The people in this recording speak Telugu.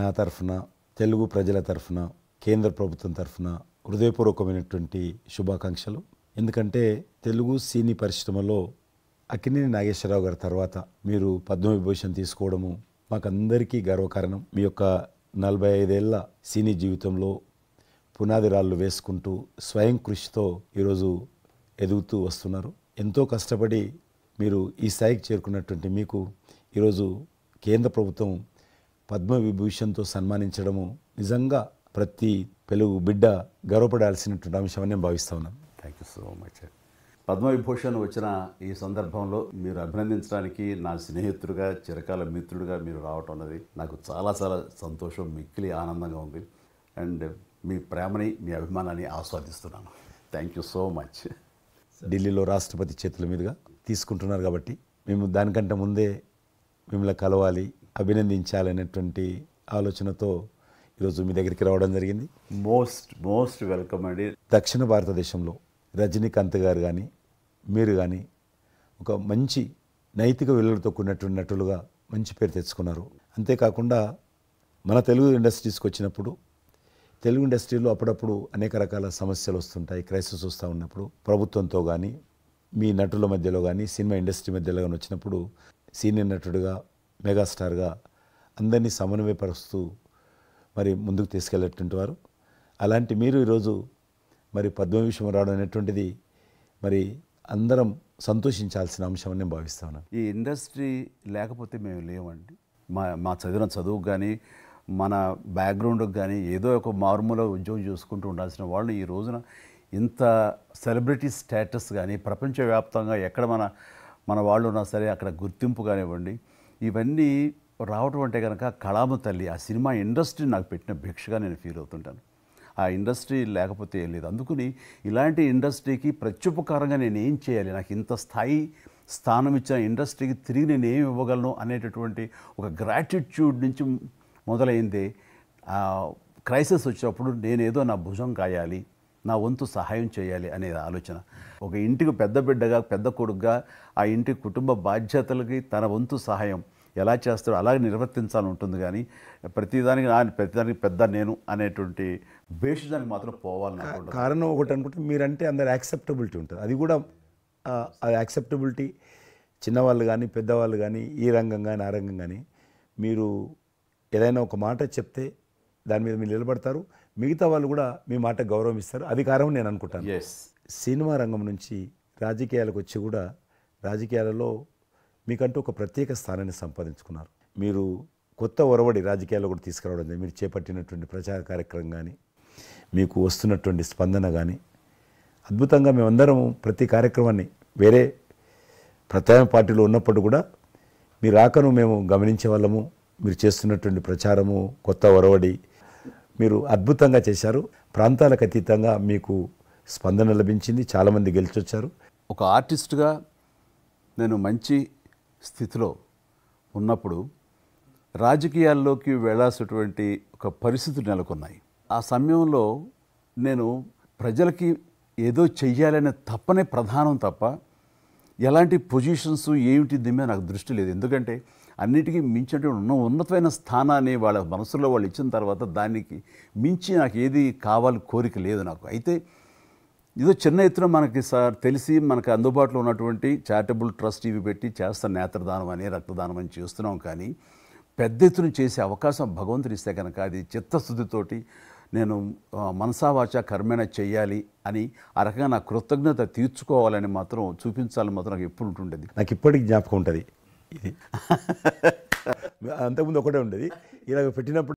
నా తరఫున తెలుగు ప్రజల తరఫున కేంద్ర ప్రభుత్వం తరఫున హృదయపూర్వకమైనటువంటి శుభాకాంక్షలు ఎందుకంటే తెలుగు సినీ పరిశ్రమలో అక్కినేని నాగేశ్వరరావు గారి తర్వాత మీరు పద్మవిభూషణ్ తీసుకోవడము మాకందరికీ గర్వకారణం మీ యొక్క నలభై ఐదేళ్ల సినీ జీవితంలో పునాది రాళ్ళు వేసుకుంటూ స్వయం కృషితో ఈరోజు ఎదుగుతూ వస్తున్నారు ఎంతో కష్టపడి మీరు ఈ స్థాయికి చేరుకున్నటువంటి మీకు ఈరోజు కేంద్ర ప్రభుత్వం పద్మవిభూషణ్తో సన్మానించడము నిజంగా ప్రతి పెలుగు బిడ్డ గర్వపడాల్సినటువంటి అంశం నేను భావిస్తా ఉన్నాను thank you so much Padma Vibhushan వచ్చిన ఈ సందర్భంలో మీరు అభినందించడానికి నా స్నేహితుడుగా చిరకాల మిత్రుడిగా మీరు రావటం అన్నది నాకు చాలా చాలా సంతోషం మిక్కిలి ఆనందంగా ఉంది అండ్ మీ ప్రేమని మీ అభిమానాన్ని ఆస్వాదిస్తున్నాను థ్యాంక్ యూ సో మచ్ ఢిల్లీలో రాష్ట్రపతి చేతుల మీదుగా తీసుకుంటున్నారు కాబట్టి మేము దానికంటే ముందే మిమ్మల్ని కలవాలి అభినందించాలనేటువంటి ఆలోచనతో ఈరోజు మీ దగ్గరికి రావడం జరిగింది మోస్ట్ మోస్ట్ వెల్కమ్ అండి దక్షిణ భారతదేశంలో రజనీకాంత్ గారు కానీ మీరు కానీ ఒక మంచి నైతిక విలువలతో కూడినటువంటి నటులుగా మంచి పేరు తెచ్చుకున్నారు అంతేకాకుండా మన తెలుగు ఇండస్ట్రీస్కి వచ్చినప్పుడు తెలుగు ఇండస్ట్రీలో అప్పుడప్పుడు అనేక రకాల సమస్యలు వస్తుంటాయి క్రైసిస్ వస్తూ ఉన్నప్పుడు ప్రభుత్వంతో కానీ మీ నటుల మధ్యలో కానీ సినిమా ఇండస్ట్రీ మధ్యలో కానీ వచ్చినప్పుడు సీనియర్ నటుడుగా మెగాస్టార్గా అందరినీ సమన్వయపరుస్తూ మరి ముందుకు తీసుకెళ్ళేటువంటి వారు అలాంటి మీరు ఈరోజు మరి పద్మవిషయం రావడం అనేటువంటిది మరి అందరం సంతోషించాల్సిన అంశం అని నేను భావిస్తాను ఈ ఇండస్ట్రీ లేకపోతే మేము లేవండి మా మా చదివిన చదువుకు కానీ మన బ్యాక్గ్రౌండ్కి కానీ ఏదో ఒక మార్మూల ఉద్యోగం చూసుకుంటూ ఉండాల్సిన వాళ్ళు ఈ రోజున ఇంత సెలబ్రిటీ స్టేటస్ కానీ ప్రపంచవ్యాప్తంగా ఎక్కడ మన మన వాళ్ళు ఉన్నా సరే అక్కడ గుర్తింపు కానివ్వండి ఇవన్నీ రావటం అంటే కనుక కళామ తల్లి ఆ సినిమా ఇండస్ట్రీ నాకు పెట్టిన భిక్షగా నేను ఫీల్ అవుతుంటాను ఆ ఇండస్ట్రీ లేకపోతే ఏం లేదు అందుకని ఇలాంటి ఇండస్ట్రీకి ప్రత్యుపకారంగా నేను ఏం చేయాలి నాకు ఇంత స్థాయి స్థానం ఇచ్చిన ఇండస్ట్రీకి తిరిగి నేను ఏమి ఇవ్వగలను అనేటటువంటి ఒక గ్రాటిట్యూడ్ నుంచి మొదలైంది క్రైసిస్ వచ్చినప్పుడు నేనేదో నా భుజం కాయాలి నా వంతు సహాయం చేయాలి అనే ఆలోచన ఒక ఇంటికి పెద్ద బిడ్డగా పెద్ద కొడుకుగా ఆ ఇంటి కుటుంబ బాధ్యతలకి తన వంతు సహాయం ఎలా చేస్తారో అలాగే నిర్వర్తించాలని ఉంటుంది కానీ ప్రతిదానికి ప్రతి ప్రతిదానికి పెద్ద నేను అనేటువంటి బేషు దానికి మాత్రం పోవాలని కారణం ఒకటి అనుకుంటే మీరంటే అందరు యాక్సెప్టబిలిటీ ఉంటుంది అది కూడా అది యాక్సెప్టబిలిటీ చిన్నవాళ్ళు కానీ పెద్దవాళ్ళు కానీ ఈ రంగం కానీ ఆ రంగం కానీ మీరు ఏదైనా ఒక మాట చెప్తే దాని మీద మీరు నిలబడతారు మిగతా వాళ్ళు కూడా మీ మాట గౌరవిస్తారు అధికారం నేను అనుకుంటాను సినిమా రంగం నుంచి రాజకీయాలకు వచ్చి కూడా రాజకీయాలలో మీకంటూ ఒక ప్రత్యేక స్థానాన్ని సంపాదించుకున్నారు మీరు కొత్త ఒరవడి రాజకీయాల్లో కూడా తీసుకురావడం మీరు చేపట్టినటువంటి ప్రచార కార్యక్రమం కానీ మీకు వస్తున్నటువంటి స్పందన కానీ అద్భుతంగా మేమందరం ప్రతి కార్యక్రమాన్ని వేరే ప్రత్యామ్నాయ పార్టీలో ఉన్నప్పుడు కూడా మీ రాకను మేము గమనించే వాళ్ళము మీరు చేస్తున్నటువంటి ప్రచారము కొత్త ఒరవడి మీరు అద్భుతంగా చేశారు ప్రాంతాలకు అతీతంగా మీకు స్పందన లభించింది చాలామంది గెలిచొచ్చారు ఒక ఆర్టిస్ట్గా నేను మంచి స్థితిలో ఉన్నప్పుడు రాజకీయాల్లోకి వెళ్లాల్సినటువంటి ఒక పరిస్థితులు నెలకొన్నాయి ఆ సమయంలో నేను ప్రజలకి ఏదో చెయ్యాలనే తప్పనే ప్రధానం తప్ప ఎలాంటి పొజిషన్స్ ఏమిటి దిమ్మే నాకు దృష్టి లేదు ఎందుకంటే అన్నిటికీ మించినటువంటి ఉన్న ఉన్నతమైన స్థానాన్ని వాళ్ళ మనసులో వాళ్ళు ఇచ్చిన తర్వాత దానికి మించి నాకు ఏది కావాలి కోరిక లేదు నాకు అయితే ఏదో చిన్న ఎత్తున మనకి సార్ తెలిసి మనకు అందుబాటులో ఉన్నటువంటి చారిటబుల్ ట్రస్ట్ ఇవి పెట్టి చేస్తాం నేత్రదానం అని రక్తదానం అని చేస్తున్నాం కానీ పెద్ద ఎత్తున చేసే అవకాశం భగవంతుని ఇస్తే కనుక అది చిత్తశుద్ధితోటి నేను మనసావాచ కర్మేణ చేయాలి అని ఆ రకంగా నా కృతజ్ఞత తీర్చుకోవాలని మాత్రం చూపించాలని మాత్రం నాకు ఎప్పుడు ఉంటుండేది నాకు ఇప్పటికి జ్ఞాపకం ఉంటుంది ఇది అంతకుముందు ఒకటే ఉండేది ఇలా పెట్టినప్పుడు